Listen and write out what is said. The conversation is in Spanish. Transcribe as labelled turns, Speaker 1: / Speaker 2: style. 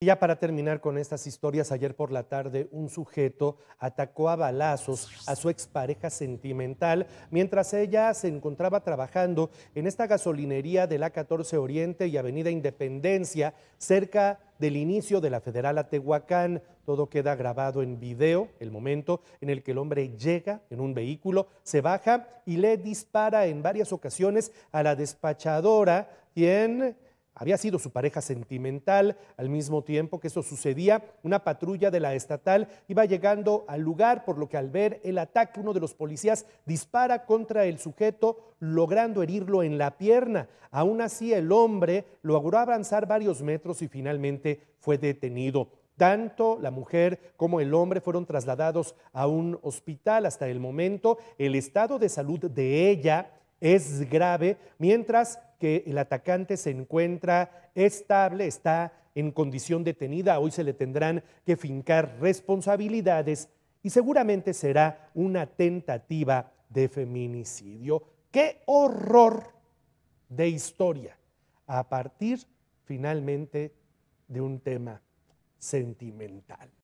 Speaker 1: Y ya para terminar con estas historias, ayer por la tarde un sujeto atacó a balazos a su expareja sentimental mientras ella se encontraba trabajando en esta gasolinería de la 14 Oriente y Avenida Independencia, cerca del inicio de la Federal Atehuacán. Todo queda grabado en video, el momento en el que el hombre llega en un vehículo, se baja y le dispara en varias ocasiones a la despachadora, quien había sido su pareja sentimental. Al mismo tiempo que eso sucedía, una patrulla de la estatal iba llegando al lugar, por lo que al ver el ataque, uno de los policías dispara contra el sujeto, logrando herirlo en la pierna. Aún así, el hombre logró avanzar varios metros y finalmente fue detenido. Tanto la mujer como el hombre fueron trasladados a un hospital. Hasta el momento, el estado de salud de ella es grave, mientras que el atacante se encuentra estable, está en condición detenida. Hoy se le tendrán que fincar responsabilidades y seguramente será una tentativa de feminicidio. ¡Qué horror de historia! A partir finalmente de un tema sentimental.